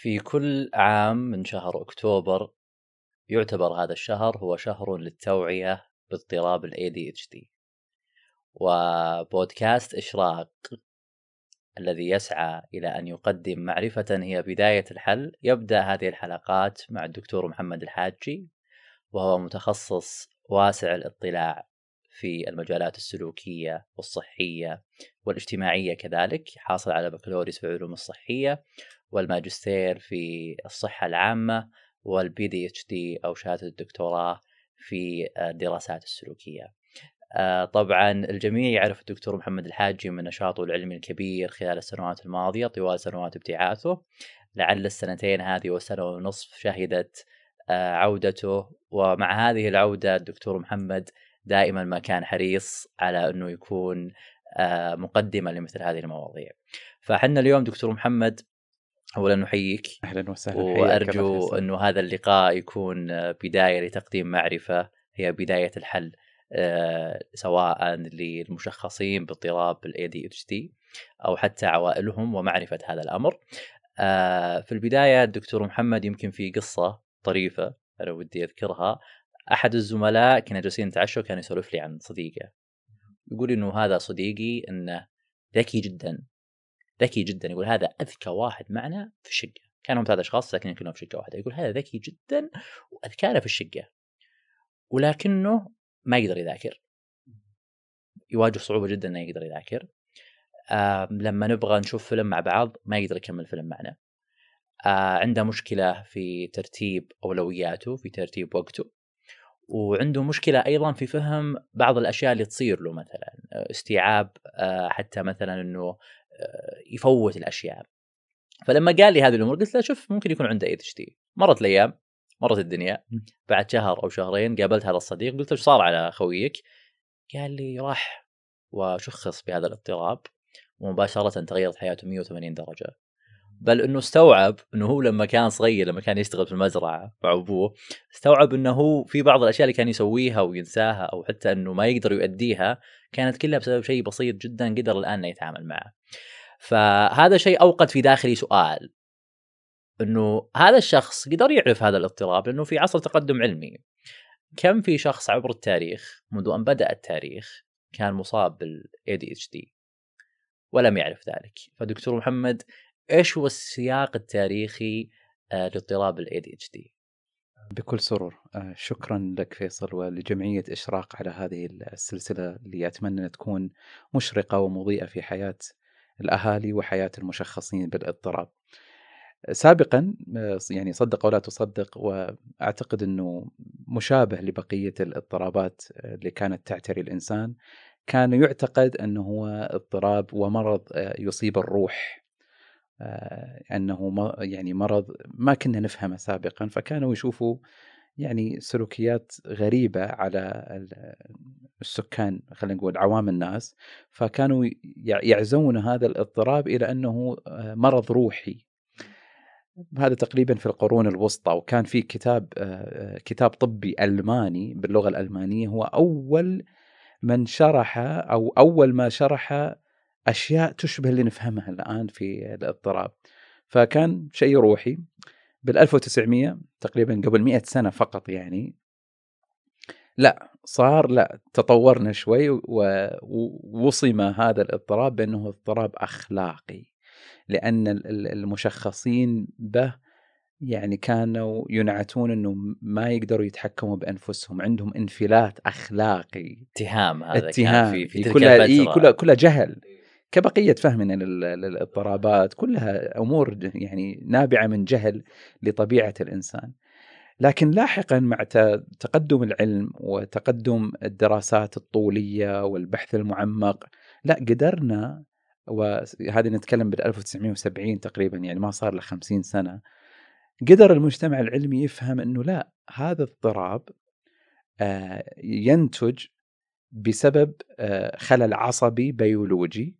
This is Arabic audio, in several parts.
في كل عام من شهر أكتوبر يعتبر هذا الشهر هو شهر للتوعية باضطراب الـ ADHD وبودكاست إشراق الذي يسعى إلى أن يقدم معرفة هي بداية الحل يبدأ هذه الحلقات مع الدكتور محمد الحاجي وهو متخصص واسع الاطلاع في المجالات السلوكية والصحية والاجتماعية كذلك حاصل على بكالوريوس في العلوم الصحية والماجستير في الصحة العامة والبي دي اتش دي أو شهادة الدكتوراه في الدراسات السلوكية آه، طبعا الجميع يعرف الدكتور محمد الحاجي من نشاطه العلمي الكبير خلال السنوات الماضية طوال سنوات ابتعاثه لعل السنتين هذه وسنة ونصف شهدت آه، عودته ومع هذه العودة الدكتور محمد دائما ما كان حريص على أنه يكون آه، مقدمة لمثل هذه المواضيع فحنا اليوم دكتور محمد اولا احييك اهلا وسهلا وارجو انه هذا اللقاء يكون آه، بدايه لتقديم معرفه هي بدايه الحل آه، سواء للمشخصين باضطراب الاي دي اتش دي او حتى عوائلهم ومعرفه هذا الامر. آه، في البدايه الدكتور محمد يمكن في قصه طريفه انا ودي اذكرها احد الزملاء كنا جالسين نتعشى وكان يسولف لي عن صديقه يقول انه هذا صديقي انه ذكي جدا ذكي جدا يقول هذا اذكى واحد معنا في الشقه كانوا ثلاث اشخاص ساكنين كلهم في شقه واحده يقول هذا ذكي جدا واذكانا في الشقه ولكنه ما يقدر يذاكر يواجه صعوبه جدا انه يقدر يذاكر آه لما نبغى نشوف فيلم مع بعض ما يقدر يكمل فيلم معنا آه عنده مشكله في ترتيب اولوياته في ترتيب وقته وعنده مشكلة أيضا في فهم بعض الأشياء اللي تصير له مثلا آه، استيعاب آه، حتى مثلا أنه يفوت الاشياء فلما قال لي هذه الامور قلت له شوف ممكن يكون عنده اي اتش دي مرت الايام مرت الدنيا بعد شهر او شهرين قابلت هذا الصديق قلت له ايش صار على خويك؟ قال لي راح وشخص بهذا الاضطراب ومباشره تغيرت حياته 180 درجه بل انه استوعب انه هو لما كان صغير لما كان يشتغل في المزرعه مع ابوه استوعب انه هو في بعض الاشياء اللي كان يسويها وينساها او حتى انه ما يقدر يؤديها كانت كلها بسبب شيء بسيط جدا قدر الان يتعامل معه فهذا شيء اوقد في داخلي سؤال انه هذا الشخص قدر يعرف هذا الاضطراب لانه في عصر تقدم علمي كم في شخص عبر التاريخ منذ ان بدا التاريخ كان مصاب بالاي دي اتش دي ولم يعرف ذلك فدكتور محمد ايش هو السياق التاريخي آه، لاضطراب الاي دي اتش دي بكل سرور آه، شكرا لك فيصل ولجمعية إشراق على هذه السلسلة اللي أتمنى أن تكون مشرقة ومضيئة في حياة الأهالي وحياة المشخصين بالاضطراب سابقا آه، يعني صدق ولا تصدق وأعتقد أنه مشابه لبقية الاضطرابات آه، اللي كانت تعتري الإنسان كان يعتقد أنه هو اضطراب ومرض يصيب الروح آه، انه يعني مرض ما كنا نفهمه سابقا فكانوا يشوفوا يعني سلوكيات غريبه على السكان خلينا نقول عوام الناس فكانوا يعزون هذا الاضطراب الى انه آه، مرض روحي هذا تقريبا في القرون الوسطى وكان في كتاب آه، كتاب طبي الماني باللغه الالمانيه هو اول من شرح او اول ما شرح اشياء تشبه اللي نفهمها الان في الاضطراب فكان شيء روحي بال 1900 تقريبا قبل 100 سنه فقط يعني لا صار لا تطورنا شوي ووصم هذا الاضطراب بانه اضطراب اخلاقي لان المشخصين به يعني كانوا ينعتون انه ما يقدروا يتحكموا بانفسهم عندهم انفلات اخلاقي اتهام هذا اتهام كان في, في تلك كلها إيه كلها كلها جهل كبقيه فهمنا للاضطرابات كلها امور يعني نابعه من جهل لطبيعه الانسان. لكن لاحقا مع تقدم العلم وتقدم الدراسات الطوليه والبحث المعمق لا قدرنا وهذه نتكلم بال 1970 تقريبا يعني ما صار له 50 سنه قدر المجتمع العلمي يفهم انه لا هذا اضطراب آه، ينتج بسبب آه، خلل عصبي بيولوجي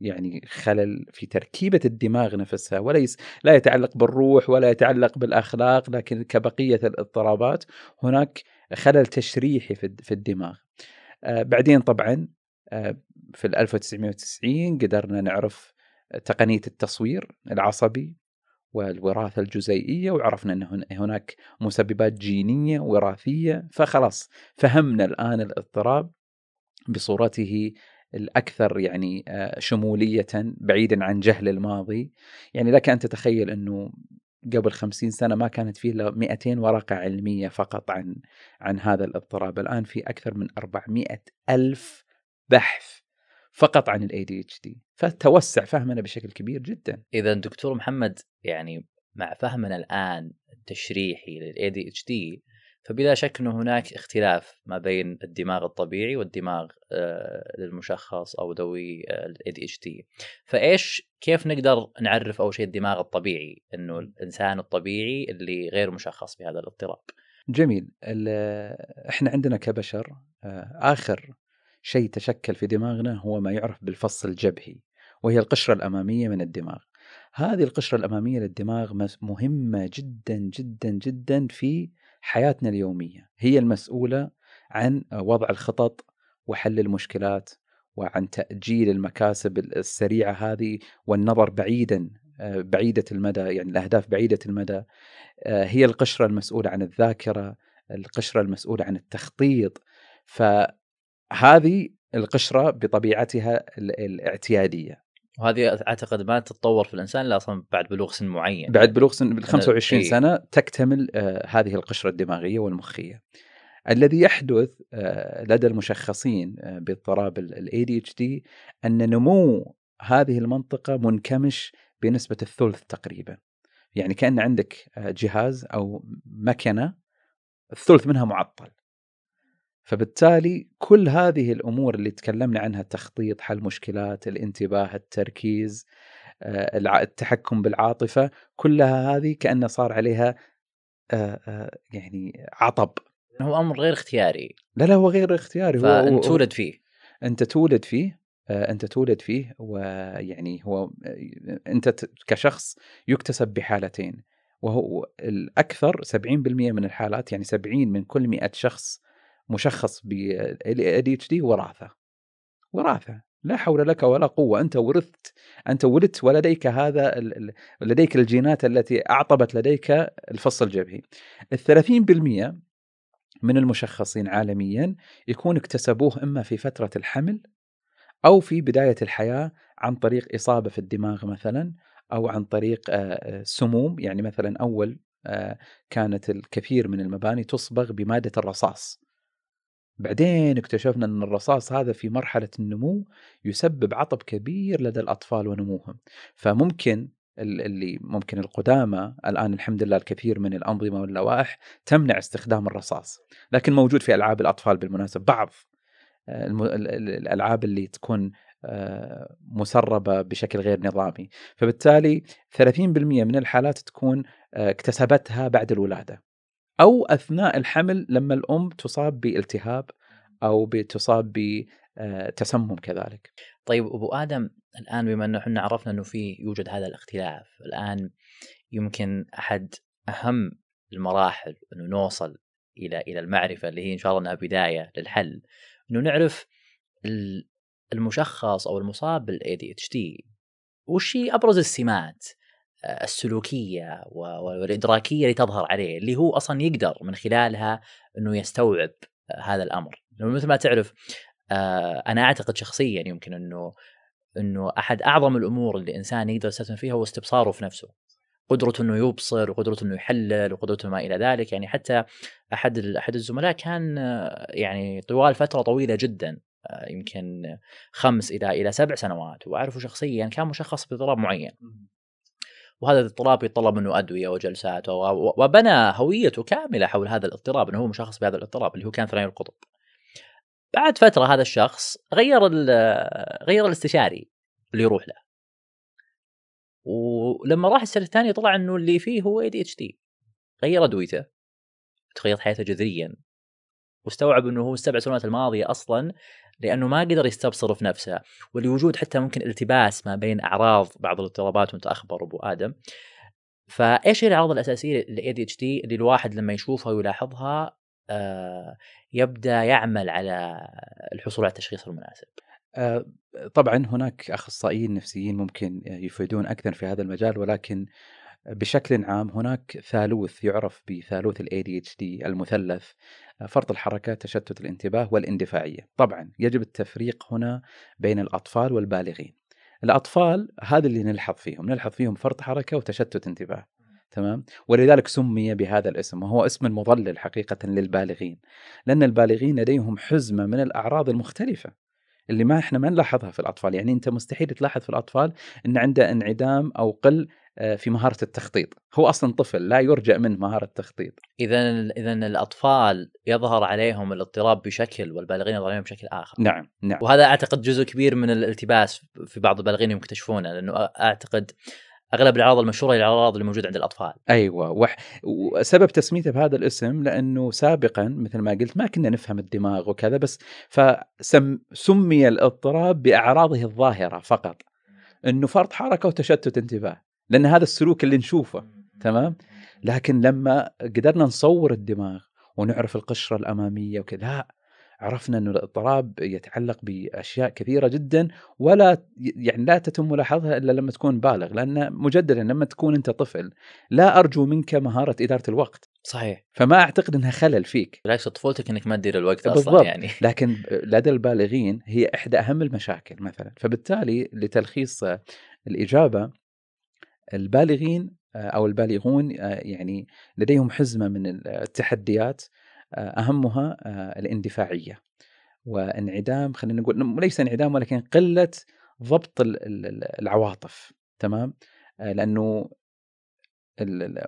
يعني خلل في تركيبة الدماغ نفسها وليس لا يتعلق بالروح ولا يتعلق بالأخلاق لكن كبقية الاضطرابات هناك خلل تشريحي في الدماغ آه، بعدين طبعا آه، في 1990 قدرنا نعرف تقنية التصوير العصبي والوراثة الجزيئية وعرفنا أن هناك مسببات جينية وراثية فخلاص فهمنا الآن الاضطراب بصورته الاكثر يعني آه، شموليه بعيدا عن جهل الماضي يعني لك ان تتخيل انه قبل خمسين سنة ما كانت فيه إلا 200 ورقة علمية فقط عن عن هذا الاضطراب الآن في أكثر من 400 ألف بحث فقط عن الاي دي اتش دي فتوسع فهمنا بشكل كبير جدا اذا دكتور محمد يعني مع فهمنا الان التشريحي للاي دي اتش دي فبلا شك انه هناك اختلاف ما بين الدماغ الطبيعي والدماغ آه، للمشخص او ذوي الاي دي اتش دي فايش كيف نقدر نعرف اول شيء الدماغ الطبيعي انه الانسان الطبيعي اللي غير مشخص بهذا الاضطراب جميل احنا عندنا كبشر آه، اخر شيء تشكل في دماغنا هو ما يعرف بالفص الجبهي وهي القشره الاماميه من الدماغ هذه القشره الاماميه للدماغ مهمه جدا جدا جدا في حياتنا اليوميه هي المسؤوله عن وضع الخطط وحل المشكلات وعن تاجيل المكاسب السريعه هذه والنظر بعيدا آه، بعيده المدى يعني الاهداف بعيده المدى آه، هي القشره المسؤوله عن الذاكره القشره المسؤوله عن التخطيط فهذه القشره بطبيعتها الاعتياديه وهذه اعتقد ما تتطور في الانسان الا اصلا بعد بلوغ سن معين بعد بلوغ سن بال 25 إيه. سنه تكتمل آه هذه القشره الدماغيه والمخيه الذي يحدث آه لدى المشخصين آه باضطراب الاي دي اتش دي ان نمو هذه المنطقه منكمش بنسبه الثلث تقريبا يعني كان عندك آه، جهاز او مكنه الثلث منها معطل فبالتالي كل هذه الامور اللي تكلمنا عنها التخطيط حل مشكلات الانتباه التركيز آه، التحكم بالعاطفه كلها هذه كانه صار عليها آه، آه، يعني عطب هو امر غير اختياري لا لا هو غير اختياري فأنت هو تولد فيه انت تولد فيه انت تولد فيه ويعني هو انت كشخص يكتسب بحالتين وهو الاكثر 70% من الحالات يعني 70 من كل 100 شخص مشخص ب ADHD وراثه وراثه لا حول لك ولا قوة أنت ورثت أنت ولدت ولديك هذا لديك الجينات التي أعطبت لديك الفص الجبهي الثلاثين 30% من المشخصين عالميا يكون اكتسبوه إما في فترة الحمل أو في بداية الحياة عن طريق إصابة في الدماغ مثلا أو عن طريق آه، سموم يعني مثلا أول آه، كانت الكثير من المباني تصبغ بمادة الرصاص بعدين اكتشفنا أن الرصاص هذا في مرحلة النمو يسبب عطب كبير لدى الأطفال ونموهم فممكن اللي ممكن القدامى الان الحمد لله الكثير من الانظمه واللوائح تمنع استخدام الرصاص، لكن موجود في العاب الاطفال بالمناسبه بعض آه، الالعاب اللي تكون آه، مسربه بشكل غير نظامي، فبالتالي 30% من الحالات تكون آه، اكتسبتها بعد الولاده. او اثناء الحمل لما الام تصاب بالتهاب او تصاب بتسمم آه، كذلك. طيب ابو ادم الان بما انه احنا عرفنا انه في يوجد هذا الاختلاف، الان يمكن احد اهم المراحل انه نوصل الى الى المعرفه اللي هي ان شاء الله انها بدايه للحل انه نعرف المشخص او المصاب بالاي دي اتش دي وش هي ابرز السمات السلوكيه والادراكيه اللي تظهر عليه اللي هو اصلا يقدر من خلالها انه يستوعب هذا الامر لانه مثل ما تعرف آه، انا اعتقد شخصيا يمكن انه انه احد اعظم الامور اللي الانسان يقدر يستثمر فيها هو استبصاره في نفسه قدرته انه يبصر وقدرته انه يحلل وقدرته ما الى ذلك يعني حتى احد احد الزملاء كان يعني طوال فتره طويله جدا آه، يمكن خمس الى الى سبع سنوات واعرفه شخصيا كان مشخص باضطراب معين وهذا الاضطراب يتطلب منه ادويه وجلسات وبنى هويته كامله حول هذا الاضطراب انه هو مشخص بهذا الاضطراب اللي هو كان ثنائي القطب. بعد فتره هذا الشخص غير غير الاستشاري اللي يروح له. ولما راح السنه الثانيه طلع انه اللي فيه هو اي دي اتش دي. غير ادويته تغيرت حياته جذريا واستوعب انه هو السبع سنوات الماضيه اصلا لانه ما قدر يستبصر في نفسه ولوجود حتى ممكن التباس ما بين اعراض بعض الاضطرابات وانت اخبر ابو ادم فايش هي الاعراض الاساسيه للاي دي اتش دي اللي الواحد لما يشوفها ويلاحظها آه، يبدا يعمل على الحصول على التشخيص المناسب آه، طبعا هناك اخصائيين نفسيين ممكن يفيدون اكثر في هذا المجال ولكن بشكل عام هناك ثالوث يعرف بثالوث الـ ADHD المثلث آه، فرط الحركة تشتت الانتباه والاندفاعية طبعا يجب التفريق هنا بين الأطفال والبالغين الأطفال هذا اللي نلحظ فيهم نلحظ فيهم فرط حركة وتشتت انتباه تمام ولذلك سمي بهذا الاسم وهو اسم مضلل حقيقة للبالغين لأن البالغين لديهم حزمة من الأعراض المختلفة اللي ما احنا ما نلاحظها في الاطفال يعني انت مستحيل تلاحظ في الاطفال ان عنده انعدام او قل آه، في مهاره التخطيط هو اصلا طفل لا يرجى منه مهاره التخطيط اذا اذا الاطفال يظهر عليهم الاضطراب بشكل والبالغين يظهر عليهم بشكل اخر نعم نعم وهذا اعتقد جزء كبير من الالتباس في بعض البالغين يوم يكتشفونه لانه اعتقد اغلب الاعراض المشهوره هي الاعراض اللي موجوده عند الاطفال. ايوه وح... وسبب تسميته بهذا الاسم لانه سابقا مثل ما قلت ما كنا نفهم الدماغ وكذا بس فسمي فسم... الاضطراب باعراضه الظاهره فقط. انه فرط حركه وتشتت انتباه. لان هذا السلوك اللي نشوفه تمام لكن لما قدرنا نصور الدماغ ونعرف القشره الاماميه وكذا لا عرفنا انه الاضطراب يتعلق باشياء كثيره جدا ولا يعني لا تتم ملاحظتها الا لما تكون بالغ لان مجددا لما تكون انت طفل لا ارجو منك مهاره اداره الوقت صحيح فما اعتقد انها خلل فيك بالعكس طفولتك انك ما تدير الوقت بالضبط. اصلا يعني لكن لدى البالغين هي احدى اهم المشاكل مثلا فبالتالي لتلخيص الاجابه البالغين آه، او البالغون آه، يعني لديهم حزمه من التحديات آه، اهمها الاندفاعيه وانعدام خلينا نقول ليس انعدام ولكن قله ضبط العواطف تمام لانه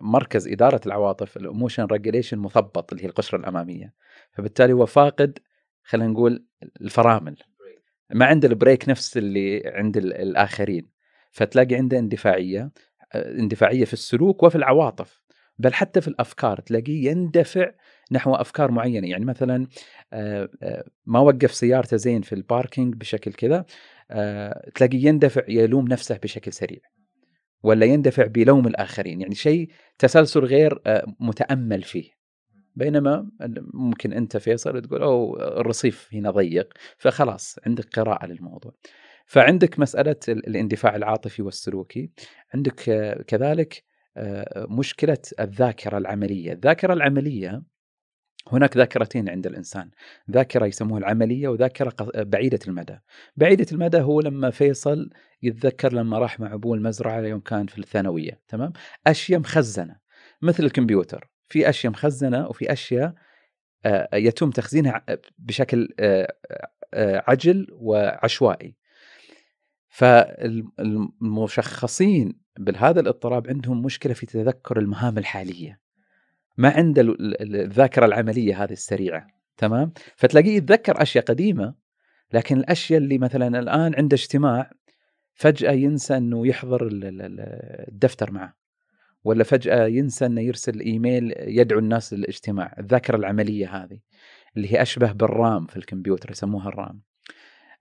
مركز اداره العواطف الاموشن ريجليشن مثبط اللي هي القشره الاماميه فبالتالي هو فاقد خلينا نقول الفرامل ما عنده البريك نفس اللي عند الاخرين فتلاقي عنده اندفاعيه اندفاعيه في السلوك وفي العواطف بل حتى في الافكار تلاقيه يندفع نحو افكار معينه يعني مثلا آه، آه، ما وقف سيارته زين في الباركينج بشكل كذا آه، تلاقيه يندفع يلوم نفسه بشكل سريع ولا يندفع بلوم الاخرين يعني شيء تسلسل غير متامل فيه بينما ممكن انت فيصل تقول او الرصيف هنا ضيق فخلاص عندك قراءه للموضوع فعندك مساله الاندفاع العاطفي والسلوكي عندك آه، كذلك آه، مشكله الذاكره العمليه الذاكره العمليه هناك ذاكرتين عند الانسان ذاكره يسموها العمليه وذاكره بعيده المدى بعيده المدى هو لما فيصل يتذكر لما راح مع ابوه المزرعه يوم كان في الثانويه تمام اشياء مخزنه مثل الكمبيوتر في اشياء مخزنه وفي اشياء آه، يتم تخزينها بشكل عجل وعشوائي فالمشخصين بهذا الاضطراب عندهم مشكله في تذكر المهام الحاليه ما عنده الذاكره العمليه هذه السريعه تمام فتلاقيه يتذكر اشياء قديمه لكن الاشياء اللي مثلا الان عنده اجتماع فجاه ينسى انه يحضر الدفتر معه ولا فجاه ينسى انه يرسل ايميل يدعو الناس للاجتماع الذاكره العمليه هذه اللي هي اشبه بالرام في الكمبيوتر يسموها الرام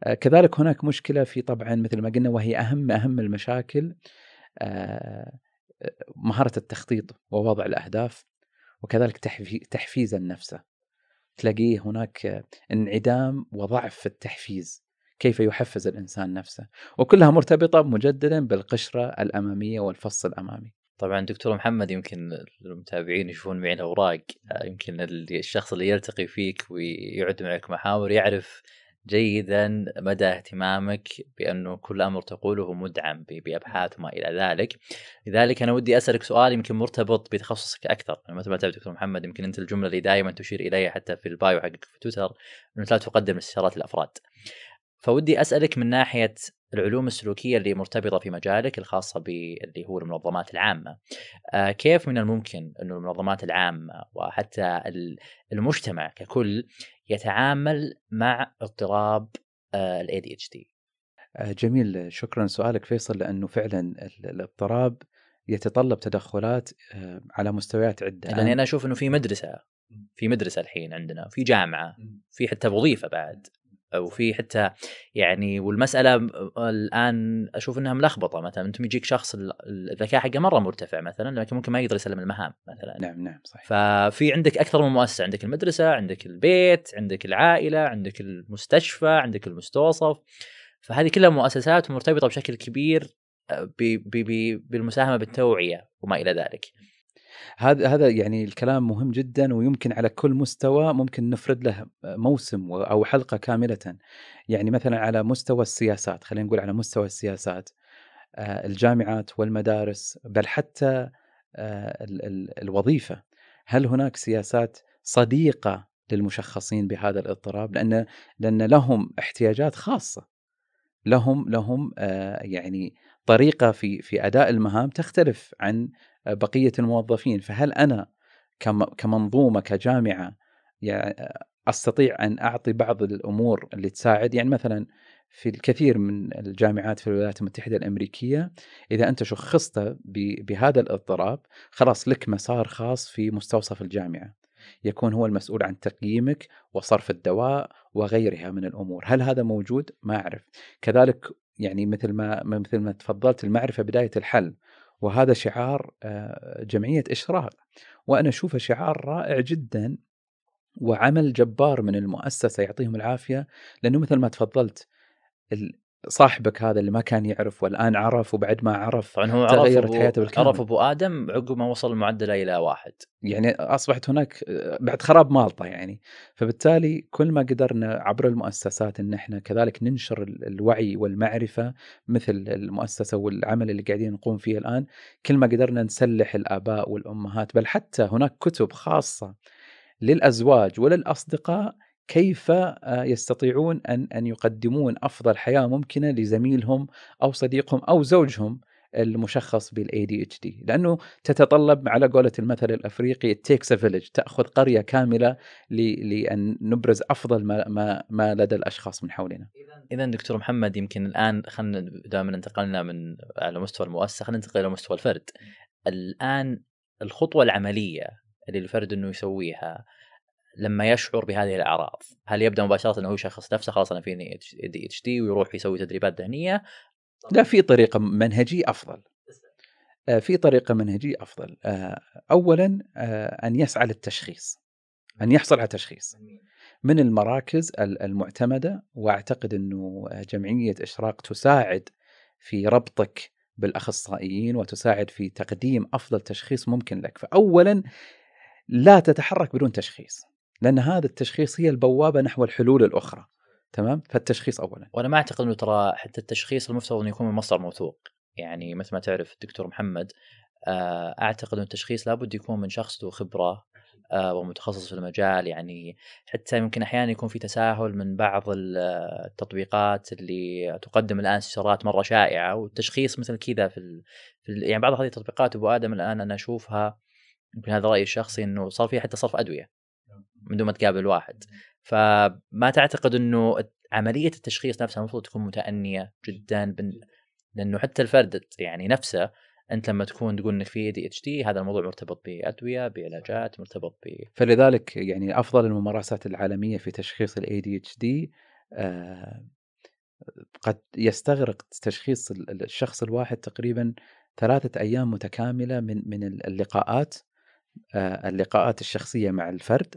آه، كذلك هناك مشكله في طبعا مثل ما قلنا وهي اهم اهم المشاكل آه، مهاره التخطيط ووضع الاهداف وكذلك تحفيز النفسه تلاقيه هناك انعدام وضعف في التحفيز كيف يحفز الانسان نفسه وكلها مرتبطه مجددا بالقشره الاماميه والفص الامامي طبعا دكتور محمد يمكن المتابعين يشوفون معي الاوراق آه، يمكن الشخص اللي يلتقي فيك ويعد معك محاور يعرف جيدا مدى اهتمامك بانه كل امر تقوله مدعم بابحاث وما الى ذلك. لذلك انا ودي اسالك سؤال يمكن مرتبط بتخصصك اكثر، يعني مثل ما تعرف دكتور محمد يمكن انت الجمله اللي دائما تشير اليها حتى في البايو حقك في تويتر انه لا تقدم استشارات الافراد. فودي اسالك من ناحيه العلوم السلوكيه اللي مرتبطه في مجالك الخاصه باللي هو المنظمات العامه آه، كيف من الممكن انه المنظمات العامه وحتى المجتمع ككل يتعامل مع اضطراب الاي دي اتش دي جميل شكرا سؤالك فيصل لانه فعلا الاضطراب يتطلب تدخلات آه، على مستويات عده يعني انا اشوف انه في مدرسه في مدرسه الحين عندنا في جامعه في حتى وظيفه بعد وفي حتى يعني والمساله الان اشوف انها ملخبطه مثلا انت يجيك شخص الذكاء حقه مره مرتفع مثلا لكن ممكن ما يقدر يسلم المهام مثلا نعم نعم صحيح ففي عندك اكثر من مؤسسه عندك المدرسه عندك البيت عندك العائله عندك المستشفى عندك المستوصف فهذه كلها مؤسسات مرتبطه بشكل كبير آه، بالمساهمه بالتوعيه وما الى ذلك هذا هذا يعني الكلام مهم جدا ويمكن على كل مستوى ممكن نفرد له موسم او حلقه كامله يعني مثلا على مستوى السياسات خلينا نقول على مستوى السياسات آه، الجامعات والمدارس بل حتى آه، الوظيفه هل هناك سياسات صديقه للمشخصين بهذا الاضطراب لان لان لهم احتياجات خاصه لهم لهم آه، يعني طريقه في في اداء المهام تختلف عن بقيه الموظفين فهل انا كمنظومه كجامعه يعني استطيع ان اعطي بعض الامور اللي تساعد يعني مثلا في الكثير من الجامعات في الولايات المتحده الامريكيه اذا انت شخصت بهذا الاضطراب خلاص لك مسار خاص في مستوصف الجامعه يكون هو المسؤول عن تقييمك وصرف الدواء وغيرها من الامور هل هذا موجود ما اعرف كذلك يعني مثل ما مثل ما تفضلت المعرفه بدايه الحل وهذا شعار آه، جمعية إشراق وأنا أشوفه شعار رائع جدا وعمل جبار من المؤسسة يعطيهم العافية لأنه مثل ما تفضلت صاحبك هذا اللي ما كان يعرف والان عرف وبعد ما عرف عنه هو تغيرت حياته بالكامل عرف ابو ادم عقب ما وصل معدله الى واحد يعني اصبحت هناك آه، بعد خراب مالطه يعني فبالتالي كل ما قدرنا عبر المؤسسات ان احنا كذلك ننشر الوعي والمعرفه مثل المؤسسه والعمل اللي قاعدين نقوم فيه الان كل ما قدرنا نسلح الاباء والامهات بل حتى هناك كتب خاصه للازواج وللاصدقاء كيف آه، يستطيعون ان ان يقدمون افضل حياه ممكنه لزميلهم او صديقهم او زوجهم المشخص بالاي دي اتش دي لانه تتطلب على قولة المثل الافريقي تيكس فيلج تاخذ قريه كامله لان نبرز افضل ما ما, ما لدى الاشخاص من حولنا. اذا دكتور محمد يمكن الان خلينا دائما انتقلنا من على مستوى المؤسسه خلينا ننتقل الى مستوى الفرد. الان الخطوه العمليه اللي الفرد انه يسويها لما يشعر بهذه الاعراض هل يبدا مباشره انه هو يشخص نفسه خلاص انا فيني دي اتش دي ويروح يسوي تدريبات ذهنيه لا في طريقه منهجيه افضل آه، في طريقه منهجيه افضل آه، اولا آه، ان يسعى للتشخيص ان يحصل على تشخيص من المراكز المعتمده واعتقد انه جمعيه اشراق تساعد في ربطك بالاخصائيين وتساعد في تقديم افضل تشخيص ممكن لك فاولا لا تتحرك بدون تشخيص لان هذا التشخيص هي البوابه نحو الحلول الاخرى تمام فالتشخيص اولا وانا ما اعتقد انه ترى حتى التشخيص المفترض انه يكون من مصدر موثوق يعني مثل ما تعرف الدكتور محمد آه، اعتقد ان التشخيص لابد يكون من شخص ذو خبره آه، ومتخصص في المجال يعني حتى يمكن احيانا يكون في تساهل من بعض آه، التطبيقات اللي تقدم الان استشارات مره شائعه والتشخيص مثل كذا في, ال... في ال... يعني بعض هذه التطبيقات ابو ادم الان انا اشوفها يمكن هذا رايي الشخصي انه صار فيها حتى صرف ادويه من دون ما تقابل واحد فما تعتقد انه عمليه التشخيص نفسها المفروض تكون متانيه جدا بن... لانه حتى الفرد يعني نفسه انت لما تكون تقول انك في دي اتش دي هذا الموضوع مرتبط بادويه بعلاجات مرتبط ب فلذلك يعني افضل الممارسات العالميه في تشخيص الاي دي اتش دي قد يستغرق تشخيص الشخص الواحد تقريبا ثلاثة أيام متكاملة من من اللقاءات آه، اللقاءات الشخصية مع الفرد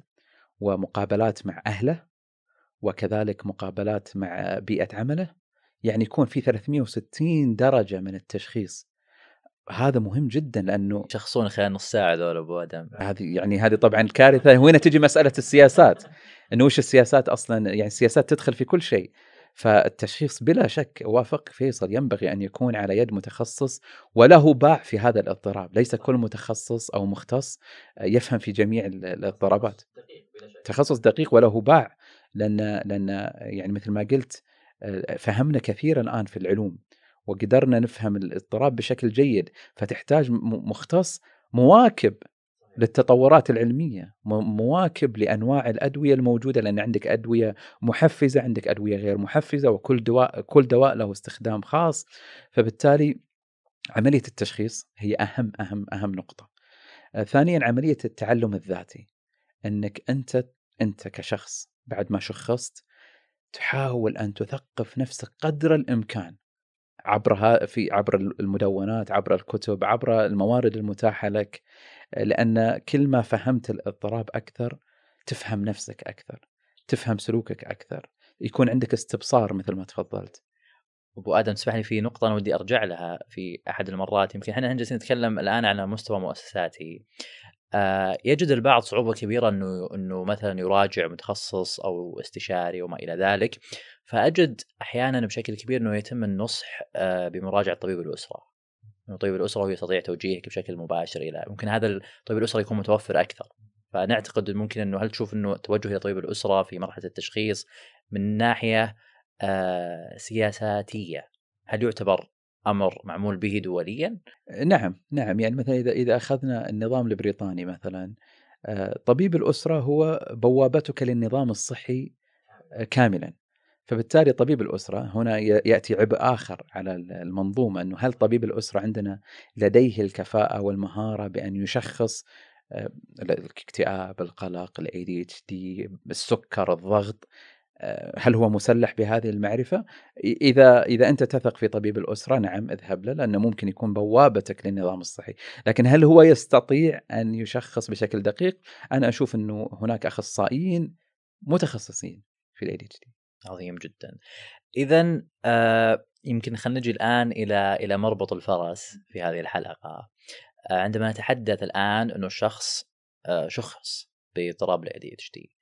ومقابلات مع اهله وكذلك مقابلات مع بيئه عمله يعني يكون في 360 درجه من التشخيص هذا مهم جدا لانه يشخصون خلال نص ساعه ذول ابو ادم هذه يعني هذه طبعا كارثه وهنا تجي مساله السياسات انه وش السياسات اصلا يعني السياسات تدخل في كل شيء فالتشخيص بلا شك وافق فيصل ينبغي ان يكون على يد متخصص وله باع في هذا الاضطراب، ليس كل متخصص او مختص يفهم في جميع الاضطرابات. تخصص دقيق وله باع لان لان يعني مثل ما قلت آه، فهمنا كثيرا الان في العلوم وقدرنا نفهم الاضطراب بشكل جيد فتحتاج مختص مواكب للتطورات العلميه مواكب لانواع الادويه الموجوده لان عندك ادويه محفزه عندك ادويه غير محفزه وكل دواء كل دواء له استخدام خاص فبالتالي عمليه التشخيص هي اهم اهم اهم نقطه آه، ثانيا عمليه التعلم الذاتي انك انت انت كشخص بعد ما شخصت تحاول ان تثقف نفسك قدر الامكان عبر في عبر المدونات عبر الكتب عبر الموارد المتاحه لك لان كل ما فهمت الاضطراب اكثر تفهم نفسك اكثر تفهم سلوكك اكثر يكون عندك استبصار مثل ما تفضلت ابو ادم تسمح في نقطه انا ودي ارجع لها في احد المرات يمكن احنا جالسين نتكلم الان على مستوى مؤسساتي آه، يجد البعض صعوبة كبيرة انه انه مثلا يراجع متخصص او استشاري وما الى ذلك، فاجد احيانا بشكل كبير انه يتم النصح آه، بمراجعة طبيب الاسرة. انه طبيب الاسرة هو يستطيع توجيهك بشكل مباشر الى ممكن هذا طبيب الاسرة يكون متوفر اكثر. فنعتقد ممكن انه هل تشوف انه توجه الى طبيب الاسرة في مرحلة التشخيص من ناحية آه، سياساتية هل يعتبر امر معمول به دوليا؟ نعم نعم يعني مثلا اذا اذا اخذنا النظام البريطاني مثلا آه، طبيب الاسره هو بوابتك للنظام الصحي آه، كاملا فبالتالي طبيب الاسره هنا ياتي عبء اخر على المنظومه انه هل طبيب الاسره عندنا لديه الكفاءه والمهاره بان يشخص آه، الاكتئاب، القلق، الاي دي اتش دي، السكر، الضغط، هل هو مسلح بهذه المعرفة؟ إذا إذا أنت تثق في طبيب الأسرة نعم اذهب له لأنه ممكن يكون بوابتك للنظام الصحي، لكن هل هو يستطيع أن يشخص بشكل دقيق؟ أنا أشوف أنه هناك أخصائيين متخصصين في الاي دي دي. عظيم جدا. إذا آه يمكن خلينا نجي الآن إلى إلى مربط الفرس في هذه الحلقة. آه عندما نتحدث الآن أنه شخص آه شخص باضطراب الاي دي اتش دي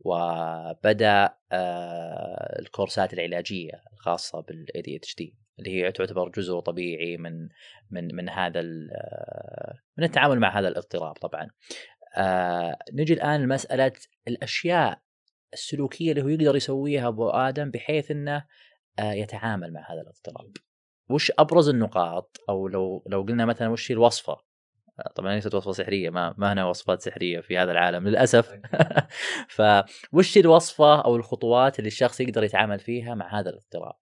وبدا آه، الكورسات العلاجيه الخاصه بالاي دي اتش دي اللي هي تعتبر جزء طبيعي من من من هذا آه، من التعامل مع هذا الاضطراب طبعا آه، نجي الان لمساله الاشياء السلوكيه اللي هو يقدر يسويها ابو ادم بحيث انه يتعامل مع هذا الاضطراب وش ابرز النقاط او لو لو قلنا مثلا وش هي الوصفه طبعا ليست وصفه سحريه ما ما هنا وصفات سحريه في هذا العالم للاسف أيوة. فوش الوصفه او الخطوات اللي الشخص يقدر يتعامل فيها مع هذا الاضطراب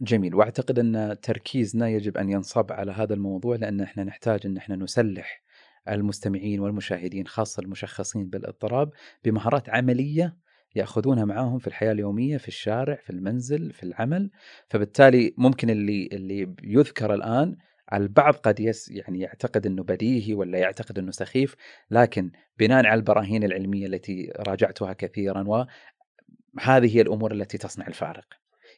جميل واعتقد ان تركيزنا يجب ان ينصب على هذا الموضوع لان احنا نحتاج ان احنا نسلح المستمعين والمشاهدين خاصه المشخصين بالاضطراب بمهارات عمليه ياخذونها معاهم في الحياه اليوميه في الشارع في المنزل في العمل فبالتالي ممكن اللي اللي يذكر الان البعض قد يس يعني يعتقد انه بديهي ولا يعتقد انه سخيف لكن بناء على البراهين العلميه التي راجعتها كثيرا وهذه هي الامور التي تصنع الفارق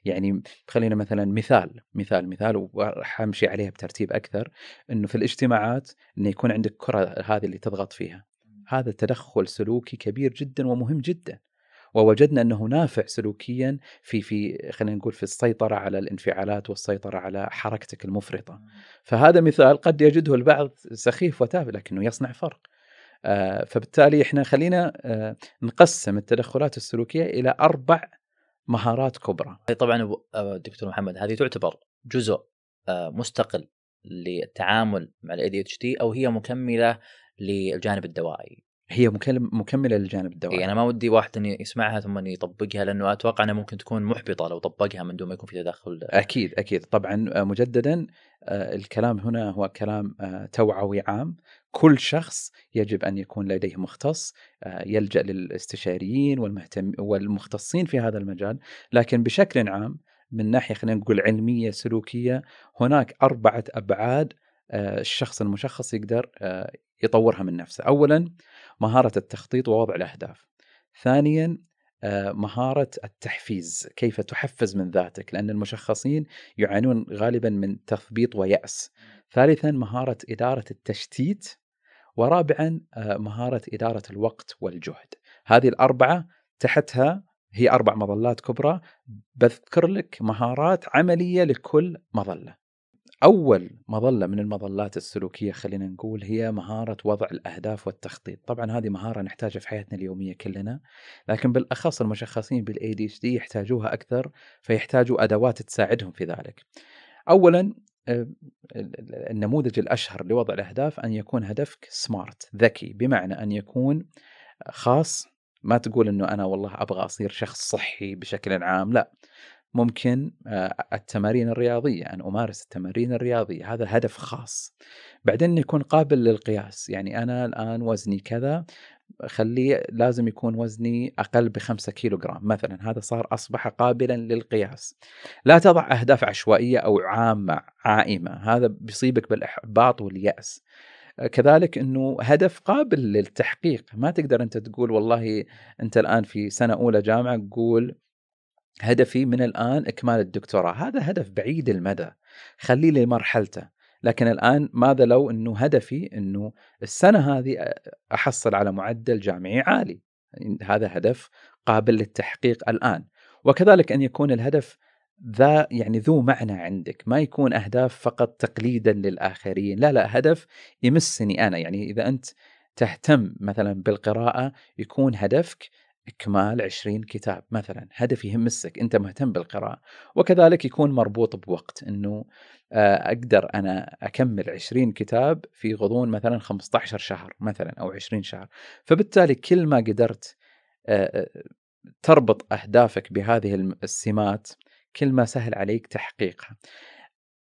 يعني خلينا مثلا مثال مثال مثال وحمشي عليها بترتيب اكثر انه في الاجتماعات انه يكون عندك كره هذه اللي تضغط فيها هذا تدخل سلوكي كبير جدا ومهم جدا ووجدنا انه نافع سلوكيا في في خلينا نقول في السيطره على الانفعالات والسيطره على حركتك المفرطه. فهذا مثال قد يجده البعض سخيف وتافه لكنه يصنع فرق. آه، فبالتالي احنا خلينا آه، نقسم التدخلات السلوكيه الى اربع مهارات كبرى. طيب، طبعا دكتور محمد هذه تعتبر جزء آه، مستقل للتعامل مع الاي دي اتش دي او هي مكمله للجانب الدوائي هي مكمله للجانب الدوائي يعني انا ما ودي واحد يسمعها ثم يطبقها لانه اتوقع انها ممكن تكون محبطه لو طبقها من دون ما يكون في تدخل اكيد اكيد طبعا آه، مجددا آه، الكلام هنا هو كلام آه، توعوي عام كل شخص يجب ان يكون لديه مختص يلجا للاستشاريين والمهتم والمختصين في هذا المجال لكن بشكل عام من ناحيه خلينا نقول علميه سلوكيه هناك اربعه ابعاد آه، الشخص المشخص يقدر آه، يطورها من نفسه اولا مهاره التخطيط ووضع الاهداف ثانيا آه، مهارة التحفيز كيف تحفز من ذاتك لأن المشخصين يعانون غالبا من تثبيط ويأس ثالثا مهارة إدارة التشتيت ورابعا مهارة إدارة الوقت والجهد هذه الأربعة تحتها هي أربع مظلات كبرى بذكر لك مهارات عملية لكل مظلة أول مظلة من المظلات السلوكية خلينا نقول هي مهارة وضع الأهداف والتخطيط طبعا هذه مهارة نحتاجها في حياتنا اليومية كلنا لكن بالأخص المشخصين بالـ ADHD دي يحتاجوها أكثر فيحتاجوا أدوات تساعدهم في ذلك أولا آه، النموذج الأشهر لوضع الأهداف أن يكون هدفك سمارت ذكي بمعنى أن يكون خاص ما تقول انه انا والله ابغى اصير شخص صحي بشكل عام لا ممكن آه، التمارين الرياضية أن أمارس التمارين الرياضية هذا هدف خاص بعدين يكون قابل للقياس يعني أنا الآن وزني كذا خليه لازم يكون وزني أقل بخمسة كيلو جرام مثلا هذا صار أصبح قابلا للقياس لا تضع أهداف عشوائية أو عامة عائمة هذا بيصيبك بالإحباط واليأس كذلك انه هدف قابل للتحقيق ما تقدر انت تقول والله انت الان في سنه اولى جامعه تقول هدفي من الان اكمال الدكتوراه هذا هدف بعيد المدى خليه لمرحلته لكن الان ماذا لو انه هدفي انه السنه هذه احصل على معدل جامعي عالي هذا هدف قابل للتحقيق الان وكذلك ان يكون الهدف ذا يعني ذو معنى عندك ما يكون اهداف فقط تقليدا للاخرين لا لا هدف يمسني انا يعني اذا انت تهتم مثلا بالقراءه يكون هدفك إكمال 20 كتاب مثلا هدف يهمسك أنت مهتم بالقراءة وكذلك يكون مربوط بوقت أنه آه، أقدر أنا أكمل 20 كتاب في غضون مثلا 15 شهر مثلا أو 20 شهر فبالتالي كل ما قدرت آه، آه، تربط أهدافك بهذه السمات كل ما سهل عليك تحقيقها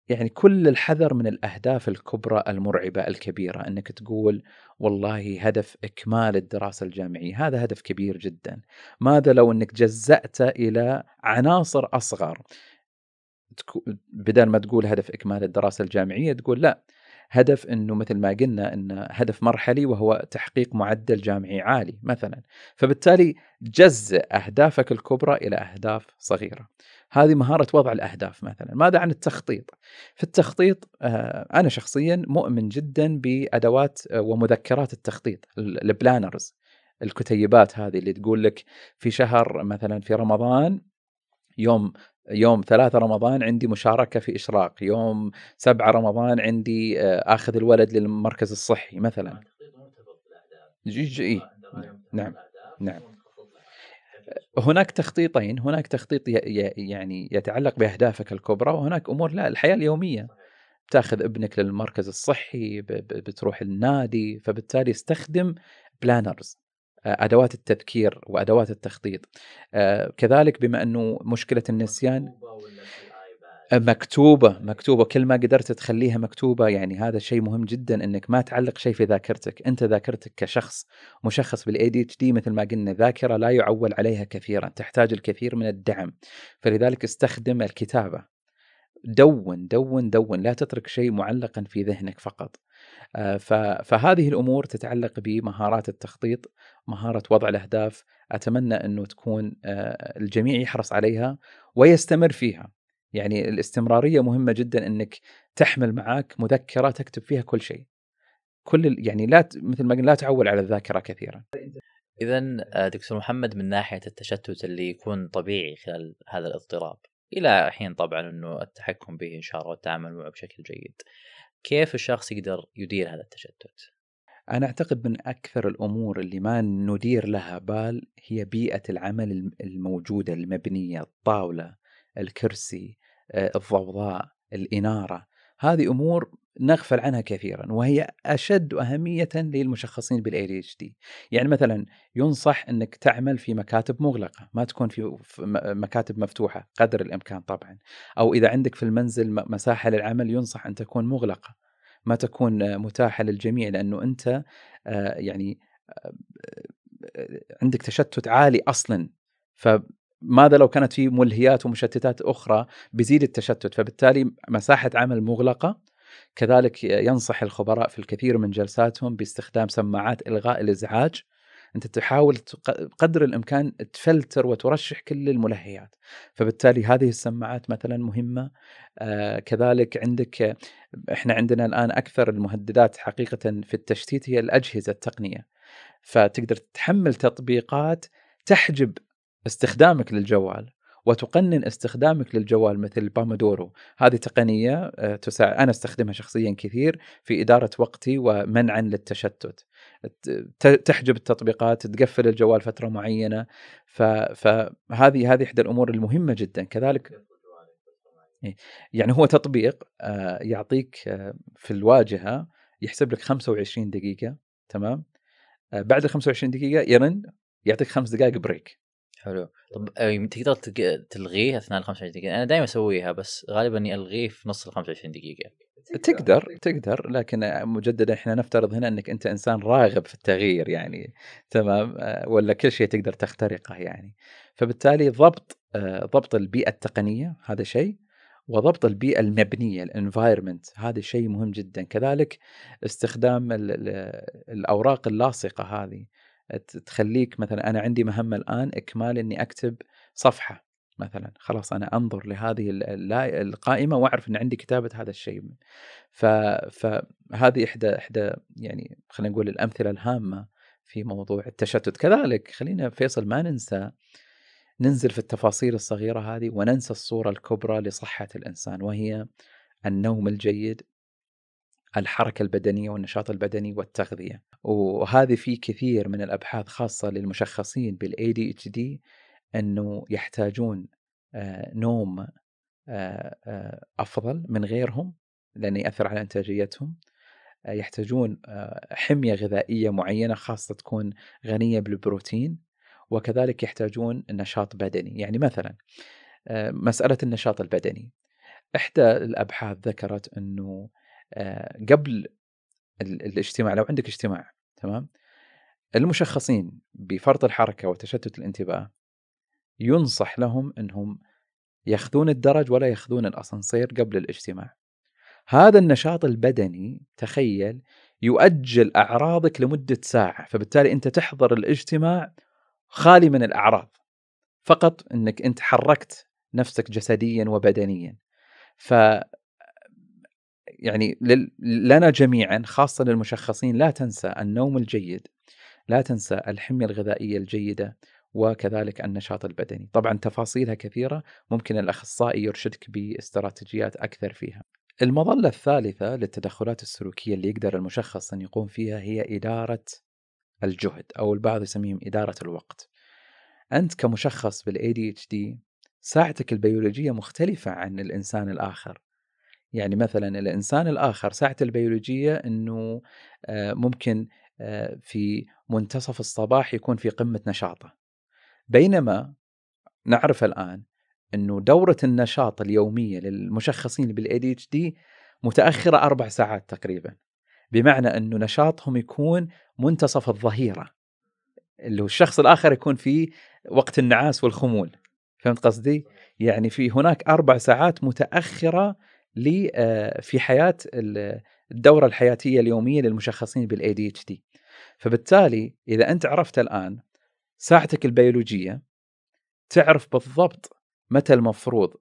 يعني كل الحذر من الاهداف الكبرى المرعبه الكبيره انك تقول والله هدف اكمال الدراسه الجامعيه هذا هدف كبير جدا ماذا لو انك جزاته الى عناصر اصغر بدل ما تقول هدف اكمال الدراسه الجامعيه تقول لا هدف انه مثل ما قلنا انه هدف مرحلي وهو تحقيق معدل جامعي عالي مثلا فبالتالي جز اهدافك الكبرى الى اهداف صغيره هذه مهاره وضع الاهداف مثلا ماذا عن التخطيط في التخطيط آه، انا شخصيا مؤمن جدا بادوات آه، ومذكرات التخطيط البلانرز الكتيبات هذه اللي تقول لك في شهر مثلا في رمضان يوم يوم 3 رمضان عندي مشاركه في اشراق، يوم 7 رمضان عندي آه، اخذ الولد للمركز الصحي مثلا. إيه. نعم نعم, نعم. آه، هناك تخطيطين هناك تخطيط يعني يتعلق باهدافك الكبرى وهناك امور لا الحياه اليوميه تاخذ ابنك للمركز الصحي بتروح النادي فبالتالي استخدم بلانرز آه، ادوات التذكير وادوات التخطيط آه، كذلك بما انه مشكله النسيان مكتوبة مكتوبة كل ما قدرت تخليها مكتوبة يعني هذا شيء مهم جدا انك ما تعلق شيء في ذاكرتك، انت ذاكرتك كشخص مشخص بالاي دي اتش دي مثل ما قلنا ذاكرة لا يعول عليها كثيرا، تحتاج الكثير من الدعم، فلذلك استخدم الكتابة دون دون دون لا تترك شيء معلقا في ذهنك فقط آه، فهذه الامور تتعلق بمهارات التخطيط مهاره وضع الاهداف اتمنى انه تكون آه، الجميع يحرص عليها ويستمر فيها يعني الاستمراريه مهمه جدا انك تحمل معك مذكره تكتب فيها كل شيء كل يعني لا مثل ما قلنا لا تعول على الذاكره كثيرا اذا آه، دكتور محمد من ناحيه التشتت اللي يكون طبيعي خلال هذا الاضطراب الى حين طبعا انه التحكم به ان شاء الله والتعامل معه بشكل جيد. كيف الشخص يقدر يدير هذا التشتت؟ انا اعتقد من اكثر الامور اللي ما ندير لها بال هي بيئه العمل الموجوده المبنيه، الطاوله، الكرسي، آه، الضوضاء، الاناره، هذه امور نغفل عنها كثيرا وهي أشد أهمية للمشخصين بالاي دي يعني مثلا ينصح أنك تعمل في مكاتب مغلقة ما تكون في مكاتب مفتوحة قدر الإمكان طبعا أو إذا عندك في المنزل مساحة للعمل ينصح أن تكون مغلقة ما تكون متاحة للجميع لأنه أنت آه، يعني آه، عندك تشتت عالي أصلا ف ماذا لو كانت في ملهيات ومشتتات اخرى بيزيد التشتت فبالتالي مساحه عمل مغلقه كذلك ينصح الخبراء في الكثير من جلساتهم باستخدام سماعات الغاء الازعاج انت تحاول قدر الامكان تفلتر وترشح كل الملهيات فبالتالي هذه السماعات مثلا مهمه آه كذلك عندك احنا عندنا الان اكثر المهددات حقيقه في التشتيت هي الاجهزه التقنيه فتقدر تحمل تطبيقات تحجب استخدامك للجوال وتقنن استخدامك للجوال مثل البامودورو هذه تقنية آه، تساعد أنا استخدمها شخصيا كثير في إدارة وقتي ومنعا للتشتت تحجب التطبيقات تقفل الجوال فترة معينة فهذه هذه إحدى الأمور المهمة جدا كذلك إيه، يعني هو تطبيق آه، يعطيك آه، في الواجهة يحسب لك 25 دقيقة تمام بعد ال 25 دقيقة يرن يعطيك خمس دقائق بريك حلو طب إيه. آه، يعني تقدر تلغيه اثناء ال 25 دقيقه انا دائما اسويها بس غالبا اني الغيه في نص ال 25 دقيقه تقدر تقدر لكن آه، مجددا احنا نفترض هنا انك انت انسان راغب في التغيير يعني تمام آه، ولا كل شيء تقدر تخترقه يعني فبالتالي ضبط ضبط البيئه التقنيه هذا شيء وضبط البيئه المبنيه الانفايرمنت هذا شيء مهم جدا كذلك استخدام الاوراق اللاصقه هذه تخليك مثلا انا عندي مهمه الان اكمال اني اكتب صفحه مثلا خلاص انا انظر لهذه القائمه واعرف ان عندي كتابه هذا الشيء فهذه احدى احدى يعني خلينا نقول الامثله الهامه في موضوع التشتت كذلك خلينا فيصل ما ننسى ننزل في التفاصيل الصغيره هذه وننسى الصوره الكبرى لصحه الانسان وهي النوم الجيد الحركه البدنيه والنشاط البدني والتغذيه وهذه في كثير من الابحاث خاصه للمشخصين بالاي دي اتش دي انه يحتاجون آه، نوم آه، آه، افضل من غيرهم لانه ياثر على انتاجيتهم يحتاجون حميه غذائيه معينه خاصه تكون غنيه بالبروتين وكذلك يحتاجون نشاط بدني يعني مثلا مساله النشاط البدني احدى الابحاث ذكرت انه قبل الاجتماع لو عندك اجتماع تمام المشخصين بفرط الحركه وتشتت الانتباه ينصح لهم انهم ياخذون الدرج ولا ياخذون الاسانسير قبل الاجتماع هذا النشاط البدني تخيل يؤجل اعراضك لمده ساعه فبالتالي انت تحضر الاجتماع خالي من الاعراض فقط انك انت حركت نفسك جسديا وبدنيا ف يعني لنا جميعا خاصه للمشخصين لا تنسى النوم الجيد لا تنسى الحميه الغذائيه الجيده وكذلك النشاط البدني طبعا تفاصيلها كثيره ممكن الاخصائي يرشدك باستراتيجيات اكثر فيها المظله الثالثه للتدخلات السلوكيه اللي يقدر المشخص ان يقوم فيها هي اداره الجهد او البعض يسميهم اداره الوقت انت كمشخص بالاي دي اتش دي ساعتك البيولوجيه مختلفه عن الانسان الاخر يعني مثلا الانسان الاخر ساعته البيولوجيه انه آه، ممكن آه، في منتصف الصباح يكون في قمه نشاطه بينما نعرف الان انه دوره النشاط اليوميه للمشخصين بالاي اتش دي متاخره اربع ساعات تقريبا بمعنى انه نشاطهم يكون منتصف الظهيره اللي هو الشخص الاخر يكون في وقت النعاس والخمول فهمت قصدي؟ يعني في هناك اربع ساعات متاخره لي آه، في حياه الدوره الحياتيه اليوميه للمشخصين بالاي دي اتش دي فبالتالي اذا انت عرفت الان ساعتك البيولوجيه تعرف بالضبط متى المفروض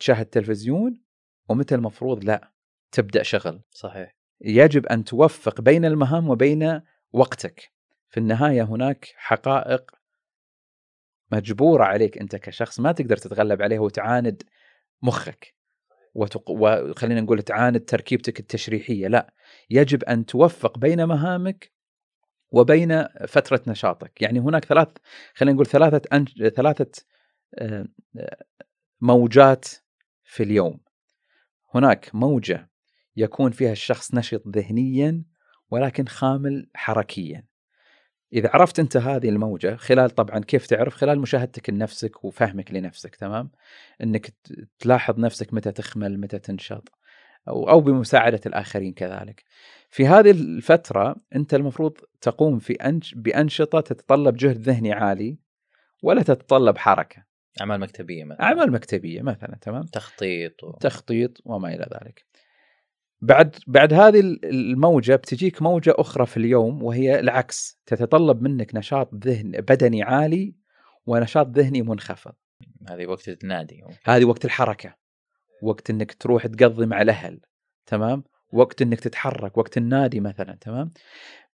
تشاهد تلفزيون ومتى المفروض لا تبدا شغل صحيح يجب ان توفق بين المهام وبين وقتك في النهايه هناك حقائق مجبوره عليك انت كشخص ما تقدر تتغلب عليها وتعاند مخك وتق... وخلينا نقول تعاند تركيبتك التشريحيه لا يجب ان توفق بين مهامك وبين فتره نشاطك يعني هناك ثلاث خلينا نقول ثلاثه أن... ثلاثه آه، آه، موجات في اليوم هناك موجه يكون فيها الشخص نشط ذهنيا ولكن خامل حركيا اذا عرفت انت هذه الموجه خلال طبعا كيف تعرف خلال مشاهدتك لنفسك وفهمك لنفسك تمام انك تلاحظ نفسك متى تخمل متى تنشط او او بمساعده الاخرين كذلك في هذه الفتره انت المفروض تقوم في أنش بانشطه تتطلب جهد ذهني عالي ولا تتطلب حركه اعمال مكتبيه مثلا اعمال مكتبيه مثلا تمام تخطيط و... تخطيط وما الى ذلك بعد بعد هذه الموجه بتجيك موجه اخرى في اليوم وهي العكس تتطلب منك نشاط ذهن بدني عالي ونشاط ذهني منخفض هذه وقت النادي هذه وقت الحركه وقت انك تروح تقضي مع الاهل تمام وقت انك تتحرك وقت النادي مثلا تمام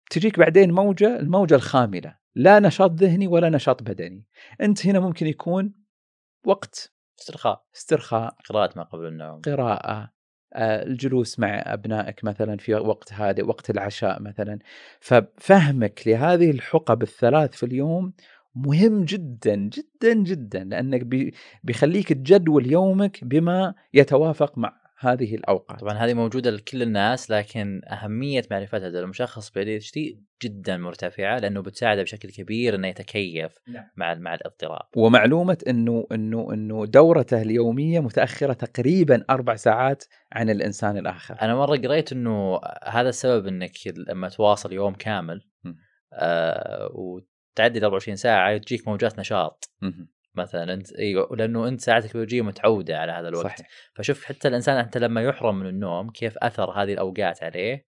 تجيك بعدين موجه الموجه الخامله لا نشاط ذهني ولا نشاط بدني انت هنا ممكن يكون وقت استرخاء استرخاء قراءة ما قبل النوم قراءة آه، الجلوس مع ابنائك مثلا في وقت هادئ وقت العشاء مثلا ففهمك لهذه الحقب الثلاث في اليوم مهم جدا جدا جدا لانك بيخليك تجدول يومك بما يتوافق مع هذه الاوقات طبعا هذه موجوده لكل الناس لكن اهميه معرفتها لدى المشخص ب دي جدا مرتفعه لانه بتساعده بشكل كبير انه يتكيف نعم. مع مع الاضطراب ومعلومه انه انه انه دورته اليوميه متاخره تقريبا اربع ساعات عن الانسان الاخر انا مره قريت انه هذا السبب انك لما تواصل يوم كامل آه وتعدي 24 ساعه تجيك موجات نشاط مثلا انت ايوه لانه انت ساعتك البيولوجيه متعوده على هذا الوقت صحيح. فشوف حتى الانسان انت لما يحرم من النوم كيف اثر هذه الاوقات عليه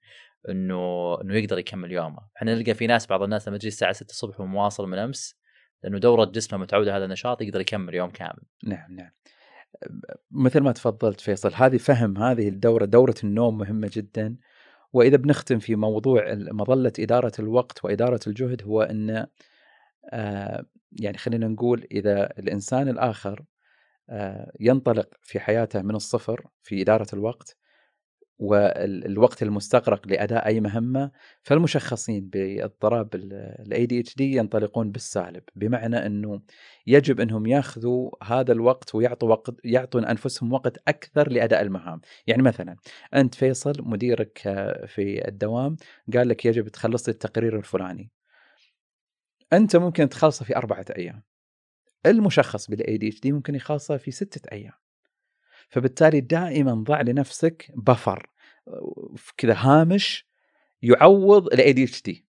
انه انه يقدر يكمل يومه، احنا نلقى في ناس بعض الناس لما تجي الساعه 6 الصبح ومواصل من امس لانه دوره جسمه متعوده هذا النشاط يقدر يكمل يوم كامل. نعم نعم. مثل ما تفضلت فيصل هذه فهم هذه الدوره دوره النوم مهمه جدا واذا بنختم في موضوع مظله اداره الوقت واداره الجهد هو ان آه، يعني خلينا نقول اذا الانسان الاخر آه، ينطلق في حياته من الصفر في اداره الوقت والوقت المستغرق لاداء اي مهمه فالمشخصين باضطراب الاي دي اتش دي ينطلقون بالسالب بمعنى انه يجب انهم ياخذوا هذا الوقت ويعطوا وقت يعطون انفسهم وقت اكثر لاداء المهام، يعني مثلا انت فيصل مديرك آه، في الدوام قال لك يجب تخلص التقرير الفلاني، انت ممكن تخلصه في اربعه ايام المشخص بالاي دي اتش دي ممكن يخلصه في سته ايام فبالتالي دائما ضع لنفسك بفر كذا هامش يعوض الاي دي اتش دي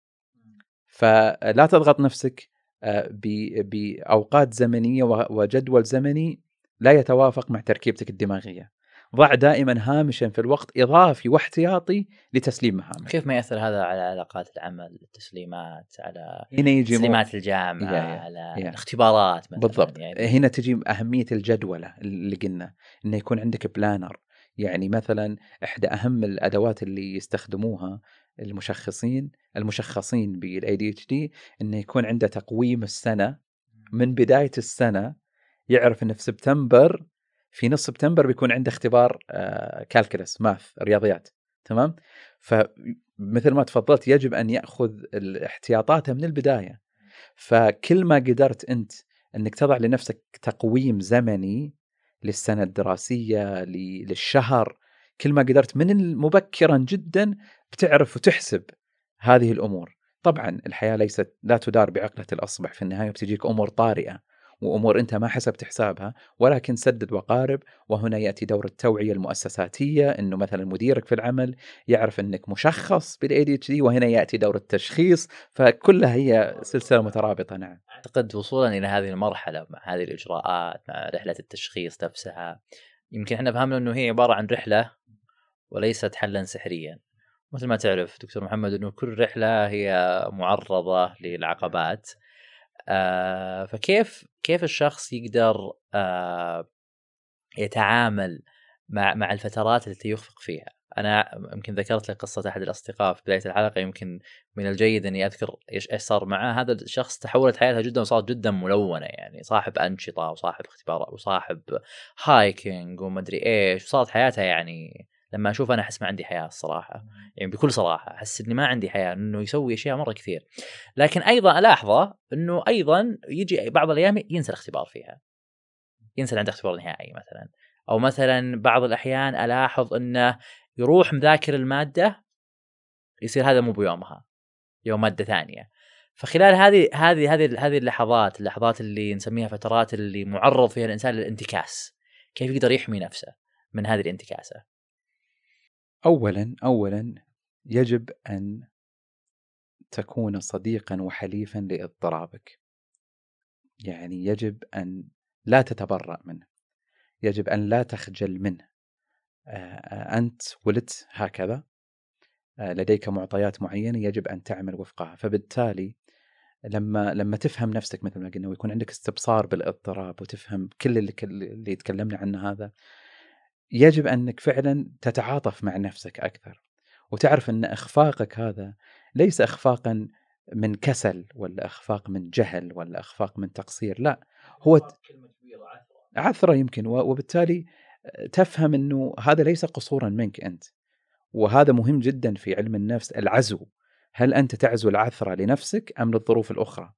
فلا تضغط نفسك آه، باوقات زمنيه وجدول زمني لا يتوافق مع تركيبتك الدماغيه ضع دائما هامشا في الوقت اضافي واحتياطي لتسليم مهامك. كيف ما ياثر هذا على علاقات العمل، التسليمات، على هنا يجي تسليمات الجامعه، يا يا على يا. الاختبارات مثلا بالضبط يعني. هنا تجي اهميه الجدوله اللي قلنا انه يكون عندك بلانر يعني مثلا احدى اهم الادوات اللي يستخدموها المشخصين المشخصين بالاي دي اتش دي انه يكون عنده تقويم السنه من بدايه السنه يعرف انه في سبتمبر في نص سبتمبر بيكون عنده اختبار آه، كالكلس ماث رياضيات تمام فمثل ما تفضلت يجب ان ياخذ احتياطاته من البدايه فكل ما قدرت انت انك تضع لنفسك تقويم زمني للسنه الدراسيه للشهر كل ما قدرت من مبكرا جدا بتعرف وتحسب هذه الامور طبعا الحياه ليست لا تدار بعقله الاصبع في النهايه بتجيك امور طارئه وامور انت ما حسبت حسابها ولكن سدد وقارب وهنا ياتي دور التوعيه المؤسساتيه انه مثلا مديرك في العمل يعرف انك مشخص بالاي دي اتش دي وهنا ياتي دور التشخيص فكلها هي سلسله مترابطه نعم اعتقد وصولا الى هذه المرحله مع هذه الاجراءات مع رحله التشخيص نفسها يمكن احنا فهمنا انه هي عباره عن رحله وليست حلا سحريا مثل ما تعرف دكتور محمد انه كل رحله هي معرضه للعقبات آه فكيف كيف الشخص يقدر آه يتعامل مع مع الفترات التي يخفق فيها انا يمكن ذكرت لك قصه احد الاصدقاء في بدايه الحلقه يمكن من الجيد اني اذكر ايش ايش صار معه هذا الشخص تحولت حياته جدا وصارت جدا ملونه يعني صاحب انشطه وصاحب اختبارات وصاحب هايكينج ادري ايش وصارت حياته يعني لما اشوف انا احس ما عندي حياه الصراحه يعني بكل صراحه احس اني ما عندي حياه انه يسوي اشياء مره كثير لكن ايضا الاحظه انه ايضا يجي بعض الايام ينسى الاختبار فيها ينسى عنده اختبار نهائي مثلا او مثلا بعض الاحيان الاحظ انه يروح مذاكر الماده يصير هذا مو بيومها يوم ماده ثانيه فخلال هذه هذه هذه هذه اللحظات اللحظات اللي نسميها فترات اللي معرض فيها الانسان للانتكاس كيف يقدر يحمي نفسه من هذه الانتكاسه اولا اولا يجب ان تكون صديقا وحليفا لاضطرابك يعني يجب ان لا تتبرأ منه يجب ان لا تخجل منه آه، انت ولدت هكذا آه، لديك معطيات معينه يجب ان تعمل وفقها فبالتالي لما لما تفهم نفسك مثل ما قلنا ويكون عندك استبصار بالاضطراب وتفهم كل اللي, اللي تكلمنا عنه هذا يجب انك فعلا تتعاطف مع نفسك اكثر وتعرف ان اخفاقك هذا ليس اخفاقا من كسل ولا اخفاق من جهل ولا اخفاق من تقصير لا هو عثره يمكن وبالتالي تفهم انه هذا ليس قصورا منك انت وهذا مهم جدا في علم النفس العزو هل انت تعزو العثره لنفسك ام للظروف الاخرى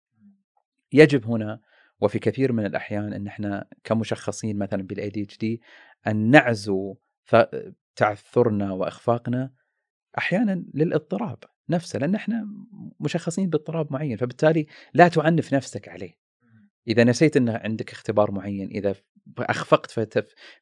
يجب هنا وفي كثير من الاحيان ان احنا كمشخصين مثلا بالاي دي اتش دي ان نعزو تعثرنا واخفاقنا احيانا للاضطراب نفسه لان احنا مشخصين باضطراب معين فبالتالي لا تعنف نفسك عليه اذا نسيت ان عندك اختبار معين اذا اخفقت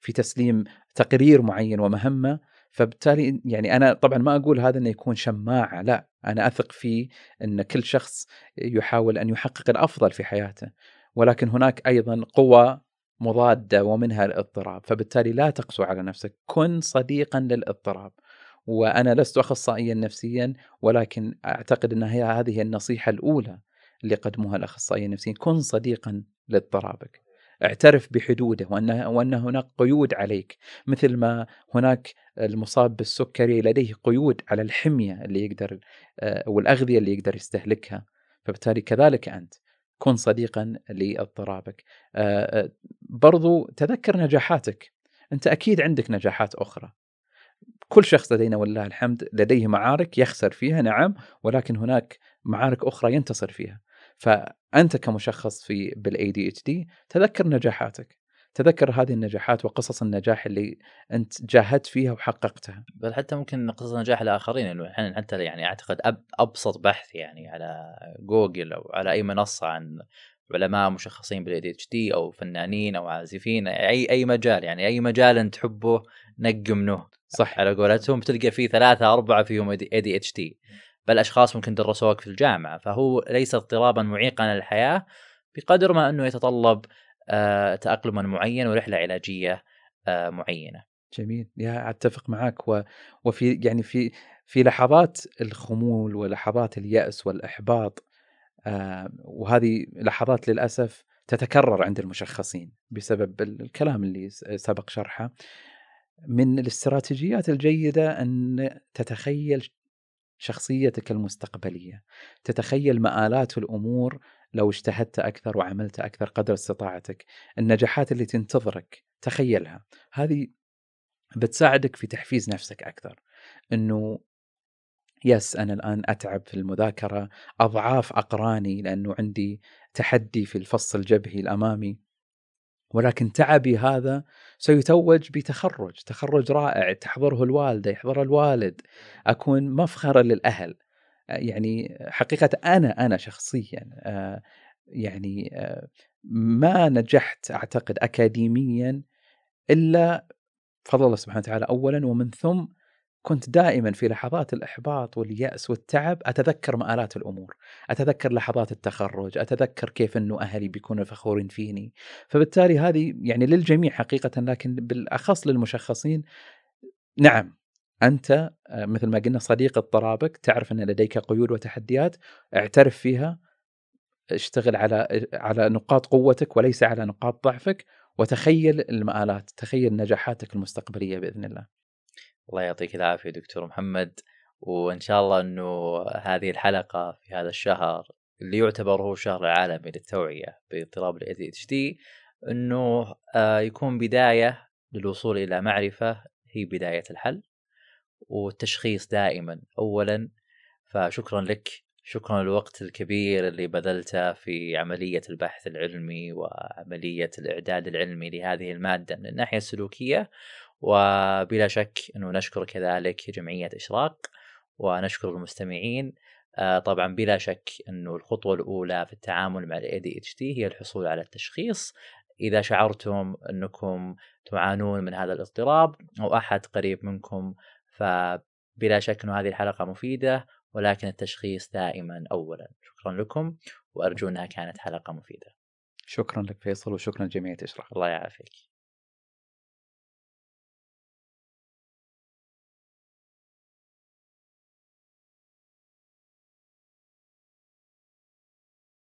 في تسليم تقرير معين ومهمه فبالتالي يعني انا طبعا ما اقول هذا انه يكون شماعه لا انا اثق فيه ان كل شخص يحاول ان يحقق الافضل في حياته ولكن هناك ايضا قوى مضاده ومنها الاضطراب فبالتالي لا تقسو على نفسك كن صديقا للاضطراب وانا لست اخصائيا نفسيا ولكن اعتقد ان هي هذه النصيحه الاولى اللي قدموها الاخصائيين النفسيين كن صديقا لاضطرابك اعترف بحدوده وان وان هناك قيود عليك مثل ما هناك المصاب بالسكري لديه قيود على الحميه اللي يقدر آه، والاغذيه اللي يقدر يستهلكها فبالتالي كذلك انت كن صديقا لاضطرابك آه، آه، برضو تذكر نجاحاتك انت اكيد عندك نجاحات اخرى كل شخص لدينا والله الحمد لديه معارك يخسر فيها نعم ولكن هناك معارك اخرى ينتصر فيها فانت كمشخص في بالاي دي اتش دي تذكر نجاحاتك تذكر هذه النجاحات وقصص النجاح اللي انت جاهدت فيها وحققتها بل حتى ممكن قصص نجاح الاخرين انه حتى يعني اعتقد أب ابسط بحث يعني على جوجل او على اي منصه عن علماء مشخصين بالاي اتش دي او فنانين او عازفين اي اي مجال يعني اي مجال انت تحبه نق منه صح على قولتهم بتلقى فيه ثلاثه اربعه فيهم اي دي اتش دي بل اشخاص ممكن درسوك في الجامعه فهو ليس اضطرابا معيقا للحياه بقدر ما انه يتطلب آه، تاقلما معين ورحله علاجيه آه، معينه. جميل يا اتفق معك و... وفي يعني في في لحظات الخمول ولحظات الياس والاحباط آه، وهذه لحظات للاسف تتكرر عند المشخصين بسبب الكلام اللي سبق شرحه من الاستراتيجيات الجيده ان تتخيل شخصيتك المستقبليه تتخيل مآلات الامور لو اجتهدت أكثر وعملت أكثر قدر استطاعتك النجاحات اللي تنتظرك تخيلها هذه بتساعدك في تحفيز نفسك أكثر أنه يس أنا الآن أتعب في المذاكرة أضعاف أقراني لأنه عندي تحدي في الفص الجبهي الأمامي ولكن تعبي هذا سيتوج بتخرج تخرج رائع تحضره الوالدة يحضره الوالد أكون مفخرا للأهل يعني حقيقه انا انا شخصيا آه، يعني آه، ما نجحت اعتقد اكاديميا الا فضل الله سبحانه وتعالى اولا ومن ثم كنت دائما في لحظات الاحباط والياس والتعب اتذكر مآلات الامور، اتذكر لحظات التخرج، اتذكر كيف انه اهلي بيكونوا فخورين فيني، فبالتالي هذه يعني للجميع حقيقه لكن بالاخص للمشخصين نعم انت آه، مثل ما قلنا صديق اضطرابك تعرف ان لديك قيود وتحديات اعترف فيها اشتغل على على نقاط قوتك وليس على نقاط ضعفك وتخيل المآلات تخيل نجاحاتك المستقبلية بإذن الله الله يعطيك العافية دكتور محمد وإن شاء الله أنه هذه الحلقة في هذا الشهر اللي يعتبر هو الشهر العالمي للتوعية باضطراب الاي ADHD أنه آه، يكون بداية للوصول إلى معرفة هي بداية الحل والتشخيص دائما اولا فشكرا لك شكرا للوقت الكبير اللي بذلته في عملية البحث العلمي وعملية الإعداد العلمي لهذه المادة من الناحية السلوكية وبلا شك أنه نشكر كذلك جمعية إشراق ونشكر المستمعين آه، طبعا بلا شك أنه الخطوة الأولى في التعامل مع ال ADHD هي الحصول على التشخيص إذا شعرتم أنكم تعانون من هذا الاضطراب أو أحد قريب منكم فبلا شك أن هذه الحلقة مفيدة ولكن التشخيص دائما أولا شكرا لكم وأرجو أنها كانت حلقة مفيدة شكرا لك فيصل وشكرا جميع تشرح الله يعافيك